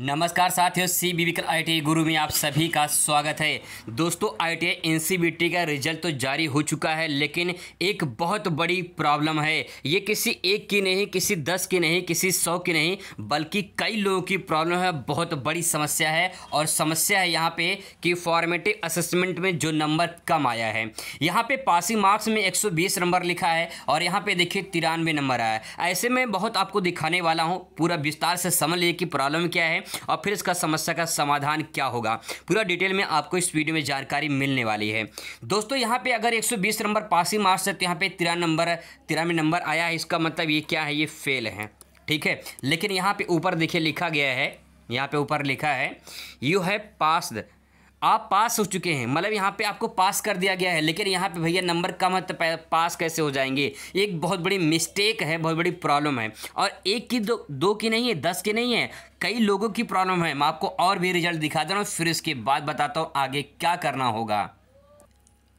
नमस्कार साथियों C B विकल आई गुरु में आप सभी का स्वागत है दोस्तों आई टी एनसीबीटी का रिजल्ट तो जारी हो चुका है लेकिन एक बहुत बड़ी प्रॉब्लम है ये किसी एक की नहीं किसी दस की नहीं किसी सौ की नहीं बल्कि कई लोगों की प्रॉब्लम है बहुत बड़ी समस्या है और समस्या है यहाँ पे कि फॉर्मेटिव असेसमेंट में जो नंबर कम आया है यहाँ पर पासिंग मार्क्स में एक नंबर लिखा है और यहाँ पर देखिए तिरानवे नंबर आया ऐसे में बहुत आपको दिखाने वाला हूँ पूरा विस्तार से समझ लीजिए कि प्रॉब्लम क्या है और फिर इसका समस्या का समाधान क्या होगा पूरा डिटेल में आपको इस वीडियो में जानकारी मिलने वाली है दोस्तों यहाँ पे अगर 120 नंबर पासिंग मार्क्स है तो यहाँ पे तिरान नंबर तिरानवे नंबर आया है इसका मतलब ये क्या है ये फेल है ठीक है लेकिन यहाँ पे ऊपर देखिए लिखा गया है यहाँ पे ऊपर लिखा है यू हैव पास आप पास हो चुके हैं मतलब यहाँ पे आपको पास कर दिया गया है लेकिन यहाँ पे भैया नंबर कम है तो पास कैसे हो जाएंगे एक बहुत बड़ी मिस्टेक है बहुत बड़ी प्रॉब्लम है और एक की दो दो की नहीं है दस की नहीं है कई लोगों की प्रॉब्लम है मैं आपको और भी रिजल्ट दिखा दे रहा हूँ फिर इसके बाद बताता हूँ आगे क्या करना होगा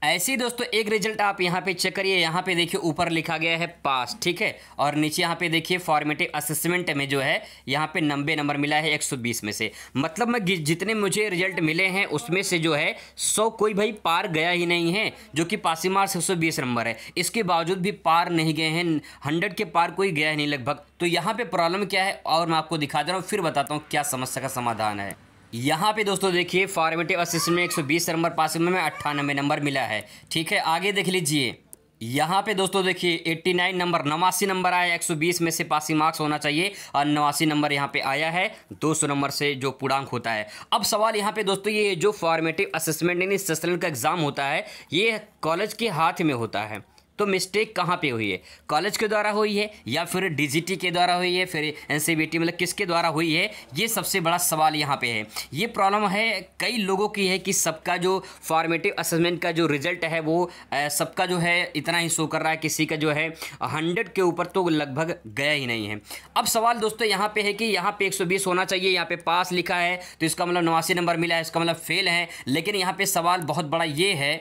ऐसे ही दोस्तों एक रिजल्ट आप यहाँ पे चेक करिए यहाँ पे देखिए ऊपर लिखा गया है पास ठीक है और नीचे यहाँ पे देखिए फॉर्मेटिव असेसमेंट में जो है यहाँ पे नब्बे नंबर मिला है 120 में से मतलब मैं जितने मुझे रिजल्ट मिले हैं उसमें से जो है सौ कोई भाई पार गया ही नहीं है जो कि पासी मार्क्स एक नंबर है इसके बावजूद भी पार नहीं गए हैं हंड्रेड के पार कोई गया नहीं लगभग तो यहाँ पर प्रॉब्लम क्या है और मैं आपको दिखा दे रहा हूँ फिर बताता हूँ क्या समस्या का समाधान है यहाँ पे दोस्तों देखिए फॉर्मेटिव असिस्टेंट में 120 नंबर पास में अट्ठानबे नंबर मिला है ठीक है आगे देख लीजिए यहाँ पे दोस्तों देखिए 89 नंबर नवासी नंबर आया 120 में से पासिंग मार्क्स होना चाहिए और नवासी नंबर यहाँ पे आया है 200 नंबर से जो पूर्णांक होता है अब सवाल यहाँ पे दोस्तों ये जो फॉर्मेटिव असेसमेंट यानी सेशनल का एग्ज़ाम होता है ये कॉलेज के हाथ में होता है तो मिस्टेक कहाँ पे हुई है कॉलेज के द्वारा हुई है या फिर डीजीटी के द्वारा हुई है फिर एनसीबीटी मतलब किसके द्वारा हुई है ये सबसे बड़ा सवाल यहाँ पे है ये प्रॉब्लम है कई लोगों की है कि सबका जो फॉर्मेटिव असेसमेंट का जो रिजल्ट है वो सबका जो है इतना ही शो कर रहा है किसी का जो है हंड्रेड के ऊपर तो लगभग गया ही नहीं है अब सवाल दोस्तों यहाँ पर है कि यहाँ पर एक होना चाहिए यहाँ पर पास लिखा है तो इसका मतलब नवासी नंबर मिला है इसका मतलब फेल है लेकिन यहाँ पर सवाल बहुत बड़ा ये है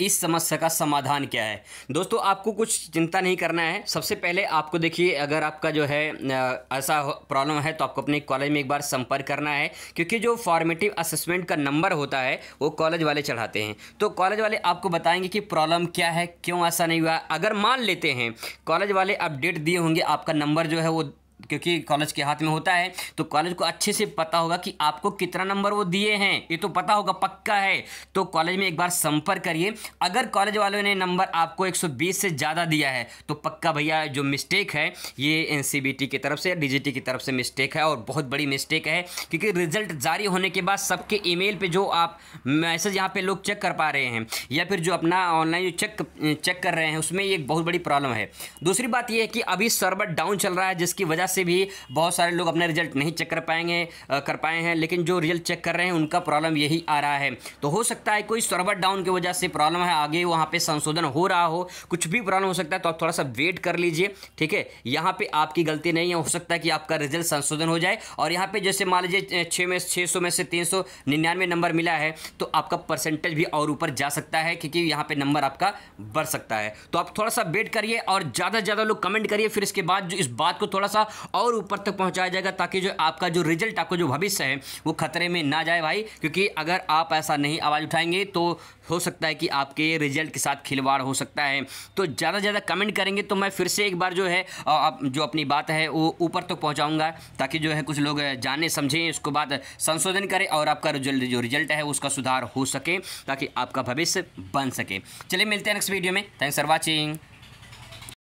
इस समस्या का समाधान क्या है दोस्तों आपको कुछ चिंता नहीं करना है सबसे पहले आपको देखिए अगर आपका जो है ऐसा प्रॉब्लम है तो आपको अपने कॉलेज में एक बार संपर्क करना है क्योंकि जो फॉर्मेटिव असेसमेंट का नंबर होता है वो कॉलेज वाले चढ़ाते हैं तो कॉलेज वाले आपको बताएंगे कि प्रॉब्लम क्या है क्यों ऐसा नहीं हुआ अगर मान लेते हैं कॉलेज वाले अपडेट दिए होंगे आपका नंबर जो है वो क्योंकि कॉलेज के हाथ में होता है तो कॉलेज को अच्छे से पता होगा कि आपको कितना नंबर वो दिए हैं ये तो पता होगा पक्का है तो कॉलेज में एक बार संपर्क करिए अगर कॉलेज वालों ने नंबर आपको 120 से ज़्यादा दिया है तो पक्का भैया जो मिस्टेक है ये एन की तरफ से डी की तरफ से मिस्टेक है और बहुत बड़ी मिस्टेक है क्योंकि रिजल्ट जारी होने के बाद सबके ई मेल जो आप मैसेज यहाँ पर लोग चेक कर पा रहे हैं या फिर जो अपना ऑनलाइन जो चेक चेक कर रहे हैं उसमें एक बहुत बड़ी प्रॉब्लम है दूसरी बात यह है कि अभी सर्वर डाउन चल रहा है जिसकी वजह से भी बहुत सारे लोग अपना रिजल्ट नहीं चेक कर पाएंगे कर पाए हैं लेकिन जो रिजल्ट चेक कर रहे हैं उनका प्रॉब्लम यही आ रहा है तो हो सकता है कोई सर्वर डाउन की वजह से प्रॉब्लम है आगे वहाँ पर संशोधन हो रहा हो कुछ भी प्रॉब्लम हो सकता है तो आप थोड़ा सा वेट कर लीजिए ठीक है यहाँ पर आपकी गलती नहीं है हो सकता है कि आपका रिजल्ट संशोधन हो जाए और यहाँ पर जैसे मान लीजिए छः में छः में से तीन निन्यानवे नंबर मिला है तो आपका परसेंटेज भी और ऊपर जा सकता है क्योंकि यहाँ पे नंबर आपका बढ़ सकता है तो आप थोड़ा सा वेट करिए और ज़्यादा से ज़्यादा लोग कमेंट करिए फिर इसके बाद जो इस बात को थोड़ा सा और ऊपर तक पहुँचाया जाएगा ताकि जो आपका जो रिजल्ट आपका जो भविष्य है वो खतरे में ना जाए भाई क्योंकि अगर आप ऐसा नहीं आवाज़ उठाएंगे तो हो सकता है कि आपके रिजल्ट के साथ खिलवाड़ हो सकता है तो ज़्यादा से ज़्यादा कमेंट करेंगे तो मैं फिर से एक बार जो है जो अपनी बात है वो ऊपर तक पहुँचाऊँगा ताकि जो है कुछ लोग जाने समझें उसको बात संशोधन करें और आपका रिजल्ट जो रिजल्ट है उसका सुधार हो सके ताकि आपका भविष्य बन सके चलिए मिलते हैं नेक्स्ट वीडियो में थैंक्स फॉर वॉचिंग